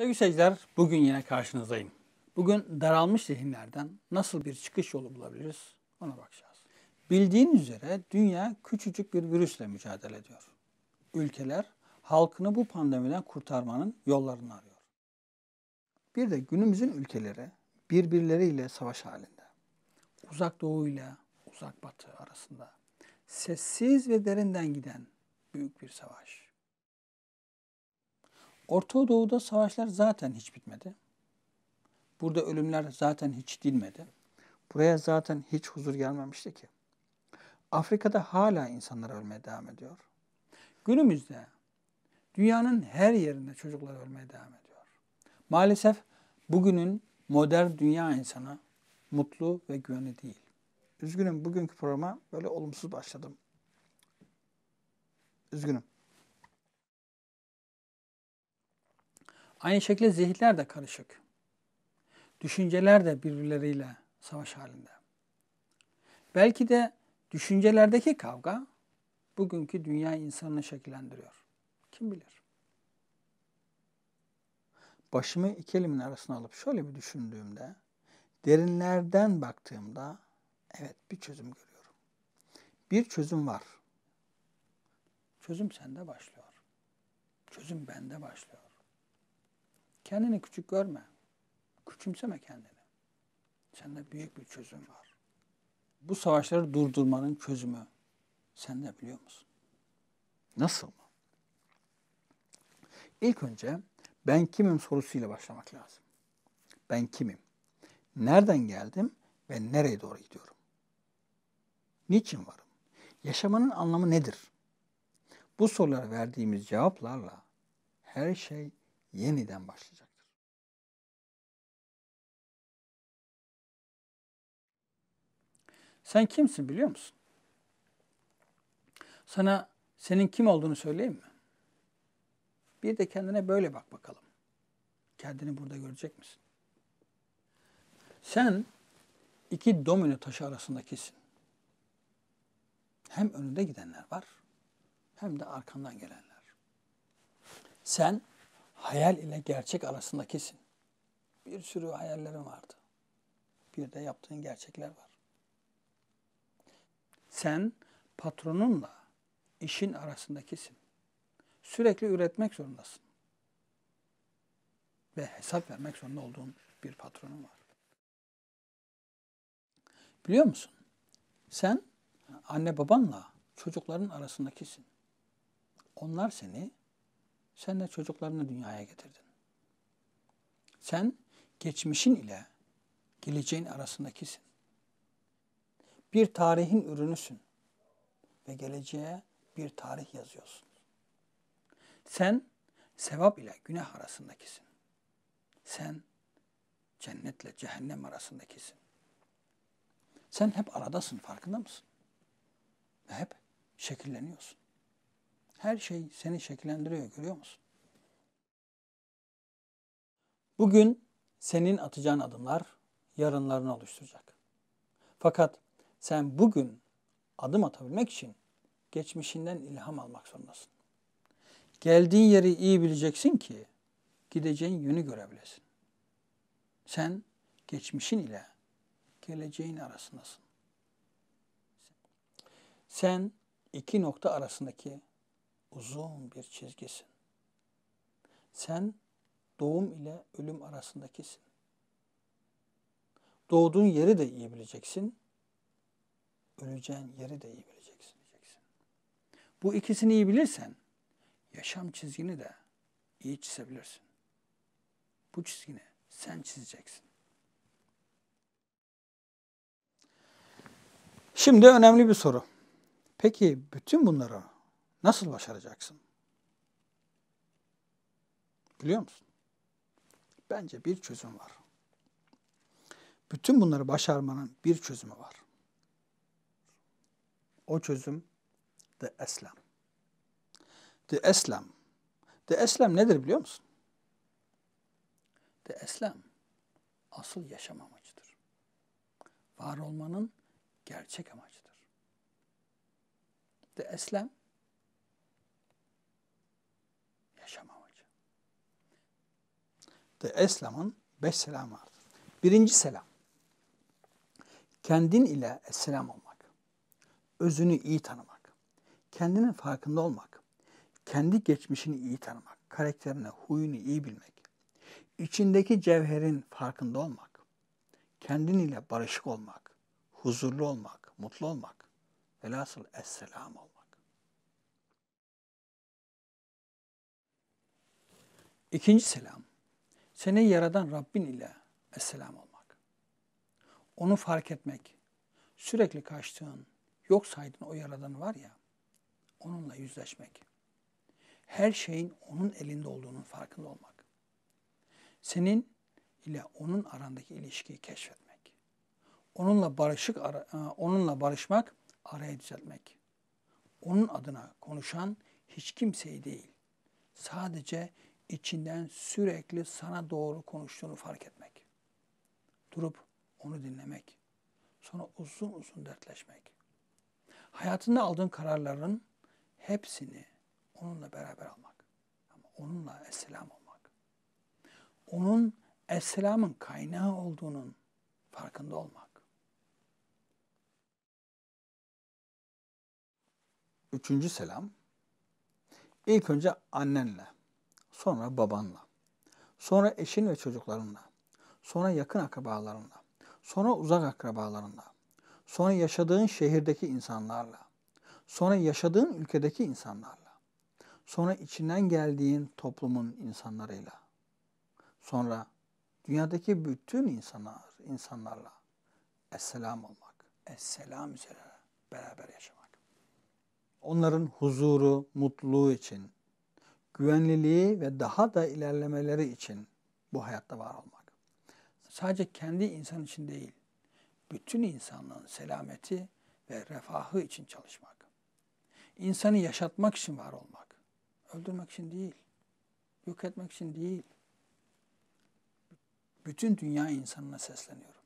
Sevgili seyirciler, bugün yine karşınızdayım. Bugün daralmış zihinlerden nasıl bir çıkış yolu bulabiliriz ona bakacağız. Bildiğin üzere dünya küçücük bir virüsle mücadele ediyor. Ülkeler halkını bu pandemiden kurtarmanın yollarını arıyor. Bir de günümüzün ülkeleri birbirleriyle savaş halinde. Uzak Doğu ile Uzak Batı arasında sessiz ve derinden giden büyük bir savaş. Orta Doğu'da savaşlar zaten hiç bitmedi. Burada ölümler zaten hiç dinmedi. Buraya zaten hiç huzur gelmemişti ki. Afrika'da hala insanlar ölmeye devam ediyor. Günümüzde dünyanın her yerinde çocuklar ölmeye devam ediyor. Maalesef bugünün modern dünya insanı mutlu ve güvenli değil. Üzgünüm bugünkü programa böyle olumsuz başladım. Üzgünüm. Aynı şekilde zihinler de karışık. Düşünceler de birbirleriyle savaş halinde. Belki de düşüncelerdeki kavga bugünkü dünya insanını şekillendiriyor. Kim bilir? Başımı iki elimin arasına alıp şöyle bir düşündüğümde, derinlerden baktığımda evet bir çözüm görüyorum. Bir çözüm var. Çözüm sende başlıyor. Çözüm bende başlıyor. Kendini küçük görme. Küçümseme kendini. Sende büyük bir çözüm var. Bu savaşları durdurmanın çözümü sende biliyor musun? Nasıl mı? İlk önce ben kimim sorusuyla başlamak lazım. Ben kimim? Nereden geldim ve nereye doğru gidiyorum? Niçin varım? Yaşamanın anlamı nedir? Bu sorulara verdiğimiz cevaplarla her şey yeniden başlayacaktır. Sen kimsin biliyor musun? Sana senin kim olduğunu söyleyeyim mi? Bir de kendine böyle bak bakalım. Kendini burada görecek misin? Sen iki domino taşı arasındakisin. Hem önünde gidenler var hem de arkandan gelenler. Sen hayal ile gerçek arasında kesin. Bir sürü hayallerin vardı. Bir de yaptığın gerçekler var. Sen patronunla işin arasında kesin. Sürekli üretmek zorundasın. Ve hesap vermek zorunda olduğun bir patronun var. Biliyor musun? Sen anne babanla çocukların arasındakisin. Onlar seni sen de çocuklarını dünyaya getirdin. Sen geçmişin ile geleceğin arasındakisin. Bir tarihin ürünüsün ve geleceğe bir tarih yazıyorsun. Sen sevap ile günah arasındakisin. Sen cennetle cehennem arasındakisin. Sen hep aradasın farkında mısın? Ve hep şekilleniyorsun. Her şey seni şekillendiriyor görüyor musun? Bugün senin atacağın adımlar yarınlarını oluşturacak. Fakat sen bugün adım atabilmek için geçmişinden ilham almak zorundasın. Geldiğin yeri iyi bileceksin ki gideceğin yönü görebilesin. Sen geçmişin ile geleceğin arasındasın. Sen iki nokta arasındaki uzun bir çizgisin. Sen doğum ile ölüm arasındakisin. Doğduğun yeri de iyi bileceksin. Öleceğin yeri de iyi bileceksin. diyeceksin. Bu ikisini iyi bilirsen yaşam çizgini de iyi çizebilirsin. Bu çizgini sen çizeceksin. Şimdi önemli bir soru. Peki bütün bunları Nasıl başaracaksın? Biliyor musun? Bence bir çözüm var. Bütün bunları başarmanın bir çözümü var. O çözüm de Eslem. De Eslem. De Eslem nedir biliyor musun? De Eslem asıl yaşam amacıdır. Var olmanın gerçek amacıdır. De Eslem Yaşamam hocam. De Eslam'ın beş selam vardır. Birinci selam. Kendin ile selam olmak. Özünü iyi tanımak. Kendinin farkında olmak. Kendi geçmişini iyi tanımak. Karakterini, huyunu iyi bilmek. İçindeki cevherin farkında olmak. Kendin ile barışık olmak. Huzurlu olmak, mutlu olmak. Velhasıl esselam olmak. İkinci selam, seni yaradan Rabbin ile esselam olmak. Onu fark etmek, sürekli kaçtığın, yok saydığın o yaradan var ya, onunla yüzleşmek. Her şeyin onun elinde olduğunun farkında olmak. Senin ile onun arandaki ilişkiyi keşfetmek. Onunla barışık e, onunla barışmak, arayı düzeltmek. Onun adına konuşan hiç kimseyi değil. Sadece içinden sürekli sana doğru konuştuğunu fark etmek. Durup onu dinlemek. Sonra uzun uzun dertleşmek. Hayatında aldığın kararların hepsini onunla beraber almak. Ama onunla esselam olmak. Onun esselamın kaynağı olduğunun farkında olmak. Üçüncü selam. İlk önce annenle sonra babanla, sonra eşin ve çocuklarınla, sonra yakın akrabalarınla, sonra uzak akrabalarınla, sonra yaşadığın şehirdeki insanlarla, sonra yaşadığın ülkedeki insanlarla, sonra içinden geldiğin toplumun insanlarıyla, sonra dünyadaki bütün insanlar, insanlarla esselam olmak, esselam üzere beraber yaşamak. Onların huzuru, mutluluğu için güvenliliği ve daha da ilerlemeleri için bu hayatta var olmak. Sadece kendi insan için değil, bütün insanlığın selameti ve refahı için çalışmak. İnsanı yaşatmak için var olmak. Öldürmek için değil, yok etmek için değil. Bütün dünya insanına sesleniyorum.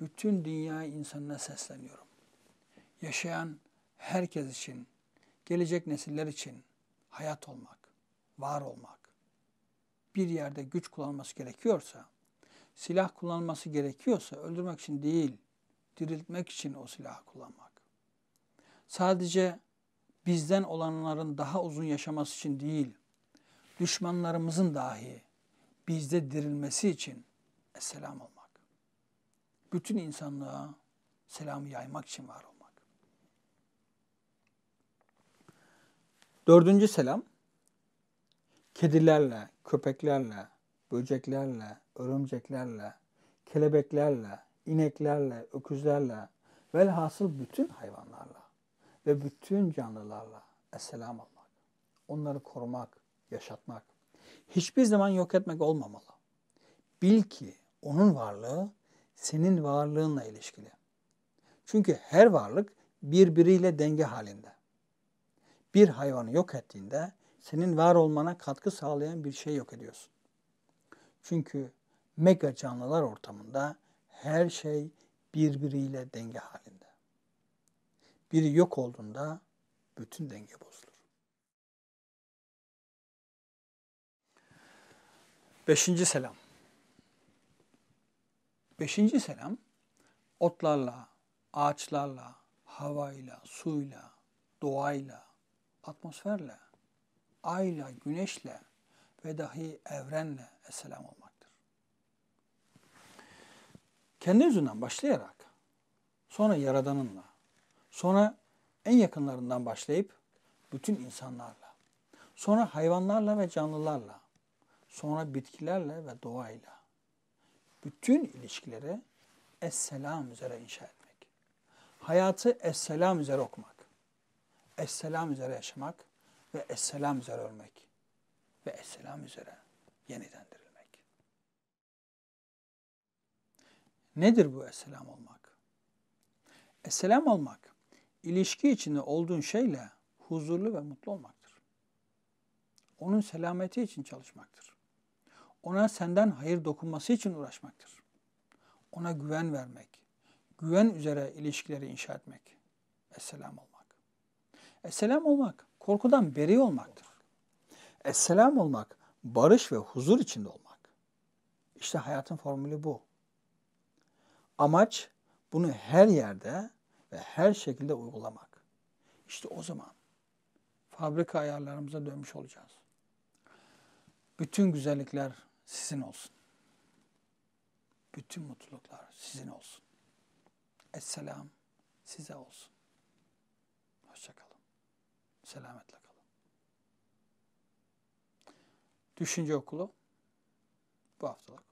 Bütün dünya insanına sesleniyorum. Yaşayan herkes için, gelecek nesiller için hayat olmak var olmak, bir yerde güç kullanması gerekiyorsa, silah kullanması gerekiyorsa öldürmek için değil, diriltmek için o silahı kullanmak. Sadece bizden olanların daha uzun yaşaması için değil, düşmanlarımızın dahi bizde dirilmesi için selam olmak. Bütün insanlığa selamı yaymak için var olmak. Dördüncü selam, kedilerle, köpeklerle, böceklerle, örümceklerle, kelebeklerle, ineklerle, öküzlerle, velhasıl bütün hayvanlarla ve bütün canlılarla esselam olmak, onları korumak, yaşatmak, hiçbir zaman yok etmek olmamalı. Bil ki onun varlığı senin varlığınla ilişkili. Çünkü her varlık birbiriyle denge halinde. Bir hayvanı yok ettiğinde senin var olmana katkı sağlayan bir şey yok ediyorsun. Çünkü mega canlılar ortamında her şey birbiriyle denge halinde. Biri yok olduğunda bütün denge bozulur. Beşinci selam. Beşinci selam otlarla, ağaçlarla, havayla, suyla, doğayla, atmosferle ayla, güneşle ve dahi evrenle esselam olmaktır. Kendi yüzünden başlayarak, sonra Yaradan'ınla, sonra en yakınlarından başlayıp bütün insanlarla, sonra hayvanlarla ve canlılarla, sonra bitkilerle ve doğayla, bütün ilişkileri esselam üzere inşa etmek. Hayatı esselam üzere okumak, esselam üzere yaşamak ve esselam üzere ölmek ve esselam üzere yeniden dirilmek. Nedir bu esselam olmak? Esselam olmak, ilişki içinde olduğun şeyle huzurlu ve mutlu olmaktır. Onun selameti için çalışmaktır. Ona senden hayır dokunması için uğraşmaktır. Ona güven vermek, güven üzere ilişkileri inşa etmek, esselam olmak. Esselam olmak, korkudan beri olmaktır. Esselam olmak, barış ve huzur içinde olmak. İşte hayatın formülü bu. Amaç bunu her yerde ve her şekilde uygulamak. İşte o zaman fabrika ayarlarımıza dönmüş olacağız. Bütün güzellikler sizin olsun. Bütün mutluluklar sizin olsun. Esselam size olsun. Hoşçakalın. Selametle kalın. Düşünce okulu bu haftalık.